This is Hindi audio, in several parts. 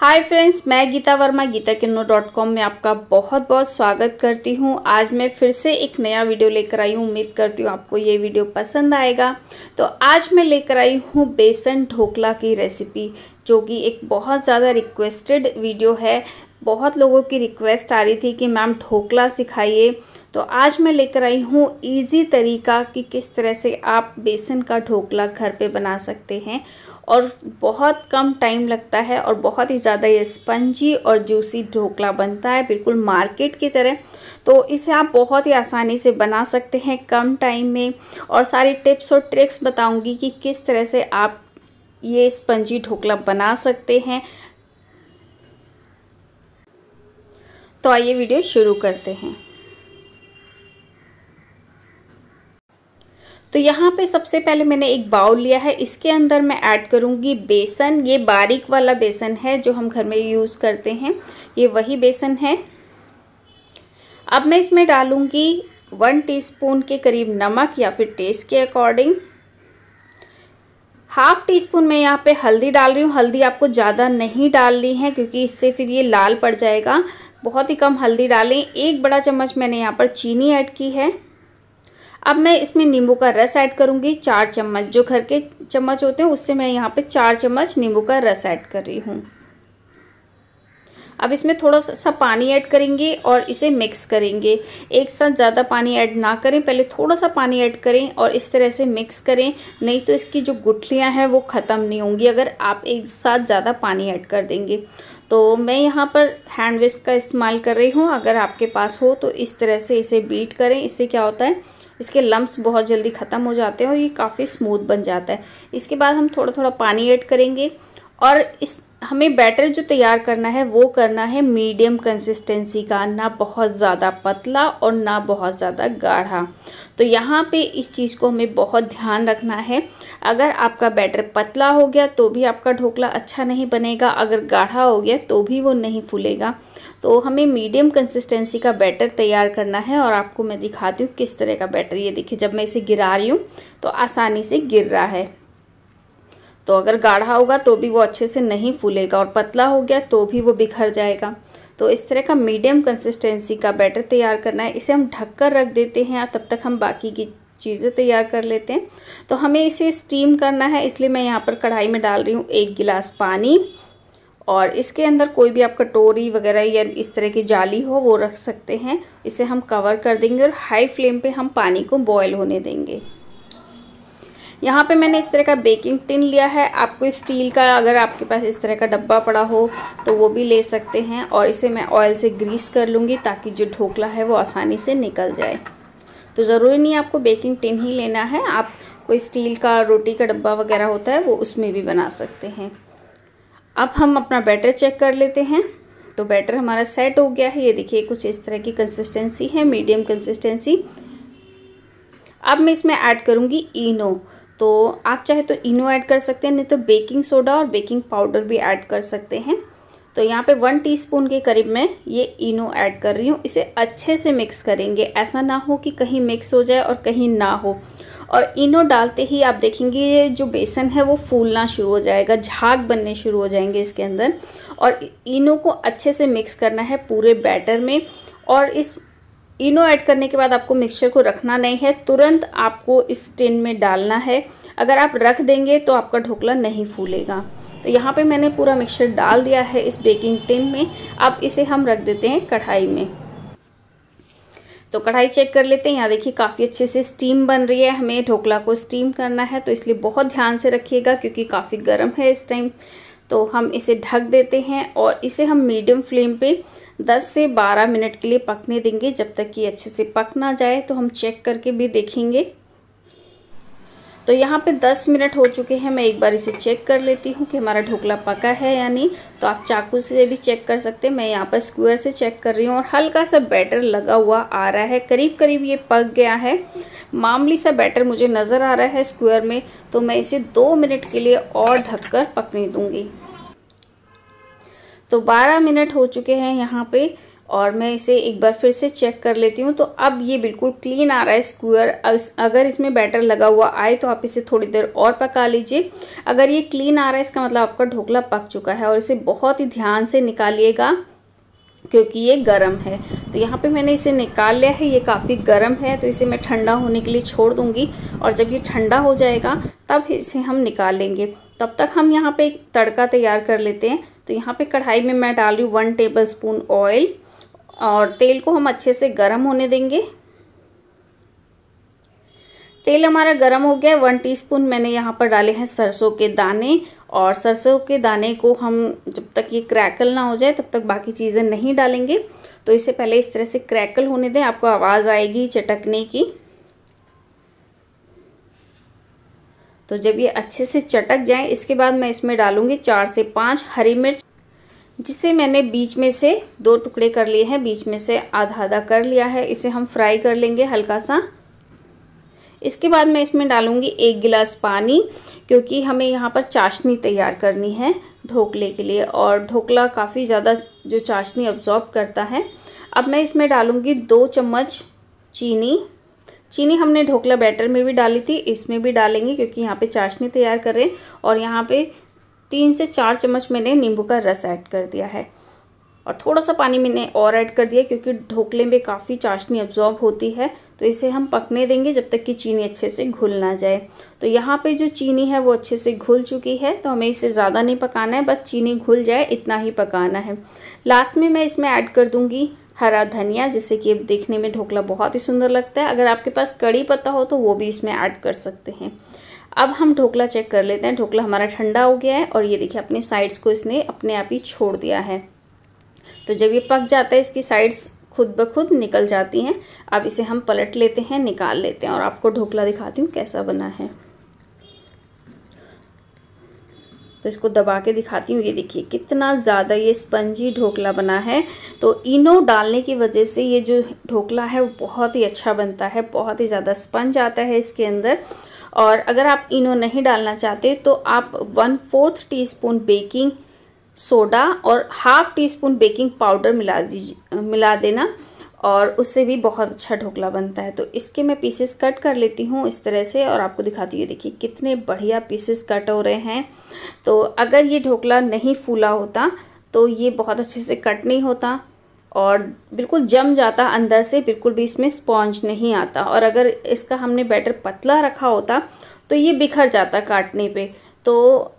हाय फ्रेंड्स मैं गीता वर्मा गीता किन्नो डॉट कॉम में आपका बहुत बहुत स्वागत करती हूँ आज मैं फिर से एक नया वीडियो लेकर आई हूँ उम्मीद करती हूँ आपको ये वीडियो पसंद आएगा तो आज मैं लेकर आई हूँ बेसन ढोकला की रेसिपी जो कि एक बहुत ज़्यादा रिक्वेस्टेड वीडियो है बहुत लोगों की रिक्वेस्ट आ रही थी कि मैम ढोकला सिखाइए तो आज मैं लेकर आई हूँ ईजी तरीका कि किस तरह से आप बेसन का ढोकला घर पे बना सकते हैं और बहुत कम टाइम लगता है और बहुत ही ज़्यादा ये स्पंजी और जूसी ढोकला बनता है बिल्कुल मार्केट की तरह तो इसे आप बहुत ही आसानी से बना सकते हैं कम टाइम में और सारी टिप्स और ट्रिक्स बताऊंगी कि किस तरह से आप ये स्पंजी ढोकला बना सकते हैं तो आइए वीडियो शुरू करते हैं तो यहाँ पे सबसे पहले मैंने एक बाउल लिया है इसके अंदर मैं ऐड करूँगी बेसन ये बारीक वाला बेसन है जो हम घर में यूज़ करते हैं ये वही बेसन है अब मैं इसमें डालूँगी वन टीस्पून के करीब नमक या फिर टेस्ट के अकॉर्डिंग हाफ टी स्पून मैं यहाँ पे हल्दी डाल रही हूँ हल्दी आपको ज़्यादा नहीं डालनी है क्योंकि इससे फिर ये लाल पड़ जाएगा बहुत ही कम हल्दी डालें एक बड़ा चम्मच मैंने यहाँ पर चीनी ऐड की है अब मैं इसमें नींबू का रस ऐड करूँगी चार चम्मच जो घर के चम्मच होते हैं उससे मैं यहाँ पे चार चम्मच नींबू का रस ऐड कर रही हूँ अब इसमें थोड़ा सा पानी ऐड करेंगे और इसे मिक्स करेंगे एक साथ ज़्यादा पानी ऐड ना करें पहले थोड़ा सा पानी ऐड करें और इस तरह से मिक्स करें नहीं तो इसकी जो गुठलियाँ हैं वो ख़त्म नहीं होंगी अगर आप एक साथ ज़्यादा पानी ऐड कर देंगे तो मैं यहाँ पर हैंड विस्क का इस्तेमाल कर रही हूँ अगर आपके पास हो तो इस तरह से इसे बीट करें इससे क्या होता है इसके लम्ब्स बहुत जल्दी ख़त्म हो जाते हैं और ये काफ़ी स्मूथ बन जाता है इसके बाद हम थोड़ा थोड़ा पानी ऐड करेंगे और इस हमें बैटर जो तैयार करना है वो करना है मीडियम कंसिस्टेंसी का ना बहुत ज़्यादा पतला और ना बहुत ज़्यादा गाढ़ा तो यहाँ पे इस चीज़ को हमें बहुत ध्यान रखना है अगर आपका बैटर पतला हो गया तो भी आपका ढोकला अच्छा नहीं बनेगा अगर गाढ़ा हो गया तो भी वो नहीं फूलेगा तो हमें मीडियम कंसिस्टेंसी का बैटर तैयार करना है और आपको मैं दिखाती हूँ किस तरह का बैटर ये देखिए जब मैं इसे गिरा रही हूँ तो आसानी से गिर रहा है तो अगर गाढ़ा होगा तो भी वो अच्छे से नहीं फूलेगा और पतला हो गया तो भी वो बिखर जाएगा तो इस तरह का मीडियम कंसिस्टेंसी का बैटर तैयार करना है इसे हम ढक कर रख देते हैं और तब तक हम बाकी की चीज़ें तैयार कर लेते हैं तो हमें इसे स्टीम करना है इसलिए मैं यहाँ पर कढ़ाई में डाल रही हूँ एक गिलास पानी और इसके अंदर कोई भी आप कटोरी वगैरह या इस तरह की जाली हो वो रख सकते हैं इसे हम कवर कर देंगे और हाई फ्लेम पे हम पानी को बॉयल होने देंगे यहाँ पे मैंने इस तरह का बेकिंग टिन लिया है आपको स्टील का अगर आपके पास इस तरह का डब्बा पड़ा हो तो वो भी ले सकते हैं और इसे मैं ऑयल से ग्रीस कर लूँगी ताकि जो ढोकला है वो आसानी से निकल जाए तो ज़रूरी नहीं आपको बेकिंग टिन ही लेना है आप कोई स्टील का रोटी का डब्बा वगैरह होता है वो उसमें भी बना सकते हैं अब हम अपना बैटर चेक कर लेते हैं तो बैटर हमारा सेट हो गया है ये देखिए कुछ इस तरह की कंसिस्टेंसी है मीडियम कंसिस्टेंसी अब मैं इसमें ऐड करूँगी इनो तो आप चाहे तो इनो ऐड कर सकते हैं नहीं तो बेकिंग सोडा और बेकिंग पाउडर भी ऐड कर सकते हैं तो यहाँ पे वन टीस्पून के करीब मैं ये इनो ऐड कर रही हूँ इसे अच्छे से मिक्स करेंगे ऐसा ना हो कि कहीं मिक्स हो जाए और कहीं ना हो और इनो डालते ही आप देखेंगे जो बेसन है वो फूलना शुरू हो जाएगा झाग बनने शुरू हो जाएंगे इसके अंदर और इनो को अच्छे से मिक्स करना है पूरे बैटर में और इस इनो ऐड करने के बाद आपको मिक्सचर को रखना नहीं है तुरंत आपको इस टिन में डालना है अगर आप रख देंगे तो आपका ढोकला नहीं फूलेगा तो यहाँ पे मैंने पूरा मिक्सचर डाल दिया है इस बेकिंग टिन में अब इसे हम रख देते हैं कढ़ाई में तो कढ़ाई चेक कर लेते हैं यहाँ देखिए काफ़ी अच्छे से स्टीम बन रही है हमें ढोकला को स्टीम करना है तो इसलिए बहुत ध्यान से रखिएगा क्योंकि काफ़ी गर्म है इस टाइम तो हम इसे ढक देते हैं और इसे हम मीडियम फ्लेम पे 10 से 12 मिनट के लिए पकने देंगे जब तक कि अच्छे से पक ना जाए तो हम चेक करके भी देखेंगे तो यहाँ पे 10 मिनट हो चुके हैं मैं एक बार इसे चेक कर लेती हूँ कि हमारा ढोकला पका है या नहीं तो आप चाकू से भी चेक कर सकते हैं मैं यहाँ पर स्क्वायर से चेक कर रही हूँ और हल्का सा बैटर लगा हुआ आ रहा है करीब करीब ये पक गया है मामूली सा बैटर मुझे नज़र आ रहा है स्क्वायर में तो मैं इसे दो मिनट के लिए और ढककर पकने दूँगी तो बारह मिनट हो चुके हैं यहाँ पर और मैं इसे एक बार फिर से चेक कर लेती हूँ तो अब ये बिल्कुल क्लीन आ रहा है स्क्वायर अगर इसमें बैटर लगा हुआ आए तो आप इसे थोड़ी देर और पका लीजिए अगर ये क्लीन आ रहा है इसका मतलब आपका ढोकला पक चुका है और इसे बहुत ही ध्यान से निकालिएगा क्योंकि ये गर्म है तो यहाँ पे मैंने इसे निकाल लिया है ये काफ़ी गर्म है तो इसे मैं ठंडा होने के लिए छोड़ दूँगी और जब ये ठंडा हो जाएगा तब इसे हम निकाल लेंगे तब तक हम यहाँ पे एक तड़का तैयार कर लेते हैं तो यहाँ पे कढ़ाई में मैं डाल रही हूँ वन टेबल स्पून ऑयल और तेल को हम अच्छे से गर्म होने देंगे तेल हमारा गर्म हो गया वन टीस्पून मैंने यहाँ पर डाले हैं सरसों के दाने और सरसों के दाने को हम जब तक ये क्रैकल ना हो जाए तब तक बाकी चीज़ें नहीं डालेंगे तो इसे पहले इस तरह से क्रैकल होने दें आपको आवाज़ आएगी चटकने की तो जब ये अच्छे से चटक जाए इसके बाद मैं इसमें डालूँगी चार से पाँच हरी मिर्च जिसे मैंने बीच में से दो टुकड़े कर लिए हैं बीच में से आधा आधा कर लिया है इसे हम फ्राई कर लेंगे हल्का सा इसके बाद मैं इसमें डालूंगी एक गिलास पानी क्योंकि हमें यहाँ पर चाशनी तैयार करनी है ढोकले के लिए और ढोकला काफ़ी ज़्यादा जो चाशनी अब्जॉर्ब करता है अब मैं इसमें डालूंगी दो चम्मच चीनी चीनी हमने ढोकला बैटर में भी डाली थी इसमें भी डालेंगे क्योंकि यहाँ पे चाशनी तैयार करें और यहाँ पे तीन से चार चम्मच मैंने नींबू का रस ऐड कर दिया है और थोड़ा सा पानी मैंने और ऐड कर दिया क्योंकि ढोकले में काफ़ी चाशनी अब्जॉर्ब होती है तो इसे हम पकने देंगे जब तक कि चीनी अच्छे से घुल ना जाए तो यहाँ पे जो चीनी है वो अच्छे से घुल चुकी है तो हमें इसे ज़्यादा नहीं पकाना है बस चीनी घुल जाए इतना ही पकाना है लास्ट में मैं इसमें ऐड कर दूँगी हरा धनिया जिससे कि देखने में ढोकला बहुत ही सुंदर लगता है अगर आपके पास कड़ी पत्ता हो तो वो भी इसमें ऐड कर सकते हैं अब हम ढोकला चेक कर लेते हैं ढोकला हमारा ठंडा हो गया है और ये देखिए अपनी साइड्स को इसने अपने आप ही छोड़ दिया है तो जब ये पक जाता है इसकी साइड्स खुद ब खुद निकल जाती हैं अब इसे हम पलट लेते हैं निकाल लेते हैं और आपको ढोकला दिखाती हूँ कैसा बना है तो इसको दबा के दिखाती हूँ ये देखिए कितना ज़्यादा ये स्पंजी ढोकला बना है तो इनो डालने की वजह से ये जो ढोकला है वो बहुत ही अच्छा बनता है बहुत ही ज़्यादा स्पंज आता है इसके अंदर और अगर आप इनो नहीं डालना चाहते तो आप one fourth teaspoon baking soda और half teaspoon baking powder मिला दीजिए मिला देना और उससे भी बहुत अच्छा ढोकला बनता है तो इसके मैं पीसेस कट कर लेती हूँ इस तरह से और आपको दिखाती हूँ देखिए कितने बढ़िया पीसेस कट हो रहे हैं तो अगर ये ढोकला नहीं फूला होता तो ये बहुत अच्छे से कट नहीं होता और बिल्कुल जम जाता अंदर से बिल्कुल भी इसमें स्पॉन्ज नहीं आता और अगर इसका हमने बैटर पतला रखा होता तो ये बिखर जाता काटने पे तो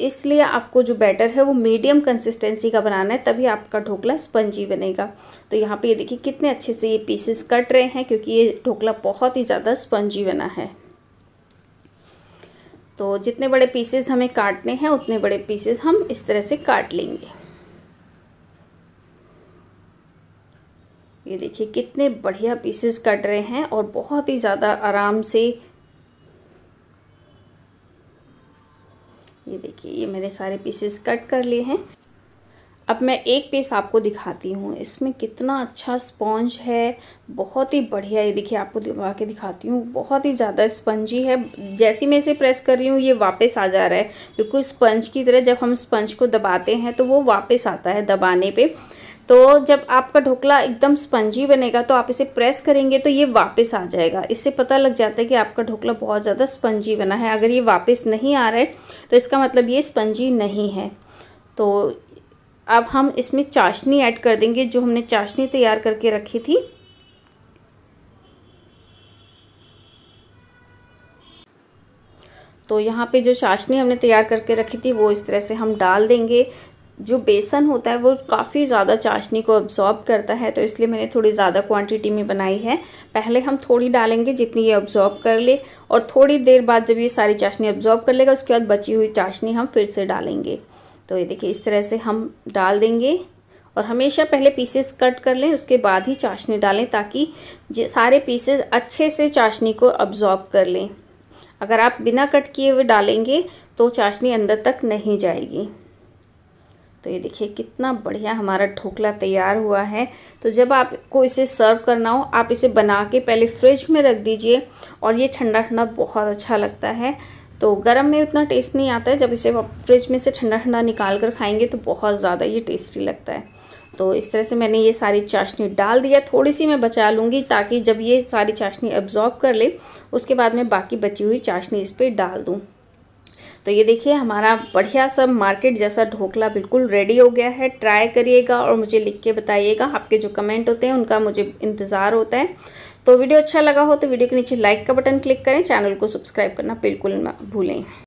इसलिए आपको जो बैटर है वो मीडियम कंसिस्टेंसी का बनाना है तभी आपका ढोकला स्पंजी बनेगा तो यहाँ पे ये देखिए कितने अच्छे से ये पीसेस कट रहे हैं क्योंकि ये ढोकला बहुत ही ज़्यादा स्पंजी बना है तो जितने बड़े पीसेस हमें काटने हैं उतने बड़े पीसेस हम इस तरह से काट लेंगे ये देखिए कितने बढ़िया पीसेस कट रहे हैं और बहुत ही ज़्यादा आराम से ये देखिए ये मैंने सारे पीसेस कट कर लिए हैं अब मैं एक पीस आपको दिखाती हूँ इसमें कितना अच्छा स्पॉन्ज है बहुत ही बढ़िया ये देखिए आपको दबा के दिखाती हूँ बहुत ही ज़्यादा स्पंजी है जैसे मैं इसे प्रेस कर रही हूँ ये वापस आ जा रहा है बिल्कुल स्पंज की तरह जब हम स्पंज को दबाते हैं तो वो वापस आता है दबाने पर तो जब आपका ढोकला एकदम स्पंजी बनेगा तो आप इसे प्रेस करेंगे तो ये वापस आ जाएगा इससे पता लग जाता है कि आपका ढोकला बहुत ज़्यादा स्पंजी बना है अगर ये वापस नहीं आ रहा है तो इसका मतलब ये स्पंजी नहीं है तो अब हम इसमें चाशनी ऐड कर देंगे जो हमने चाशनी तैयार करके रखी थी तो यहाँ पे जो चाशनी हमने तैयार करके रखी थी वो इस तरह से हम डाल देंगे जो बेसन होता है वो काफ़ी ज़्यादा चाशनी को अब्जॉर्ब करता है तो इसलिए मैंने थोड़ी ज़्यादा क्वांटिटी में बनाई है पहले हम थोड़ी डालेंगे जितनी ये अब्जॉर्ब कर ले और थोड़ी देर बाद जब ये सारी चाशनी अब्जॉर्ब कर लेगा उसके बाद बची हुई चाशनी हम फिर से डालेंगे तो ये देखिए इस तरह से हम डाल देंगे और हमेशा पहले पीसेस कट कर लें उसके बाद ही चाशनी डालें ताकि सारे पीसेस अच्छे से चाशनी को अब्जॉर्ब कर लें अगर आप बिना कट किए हुए डालेंगे तो चाशनी अंदर तक नहीं जाएगी तो ये देखिए कितना बढ़िया हमारा ढोकला तैयार हुआ है तो जब आपको इसे सर्व करना हो आप इसे बना के पहले फ्रिज में रख दीजिए और ये ठंडा ठंडा बहुत अच्छा लगता है तो गर्म में उतना टेस्ट नहीं आता है जब इसे फ्रिज में से ठंडा ठंडा निकाल कर खाएंगे तो बहुत ज़्यादा ये टेस्टी लगता है तो इस तरह से मैंने ये सारी चाशनी डाल दिया थोड़ी सी मैं बचा लूँगी ताकि जब ये सारी चाशनी एब्जॉर्ब कर ले उसके बाद मैं बाकी बची हुई चाशनी इस पर डाल दूँ तो ये देखिए हमारा बढ़िया सा मार्केट जैसा ढोकला बिल्कुल रेडी हो गया है ट्राई करिएगा और मुझे लिख के बताइएगा आपके जो कमेंट होते हैं उनका मुझे इंतज़ार होता है तो वीडियो अच्छा लगा हो तो वीडियो के नीचे लाइक का बटन क्लिक करें चैनल को सब्सक्राइब करना बिल्कुल ना भूलें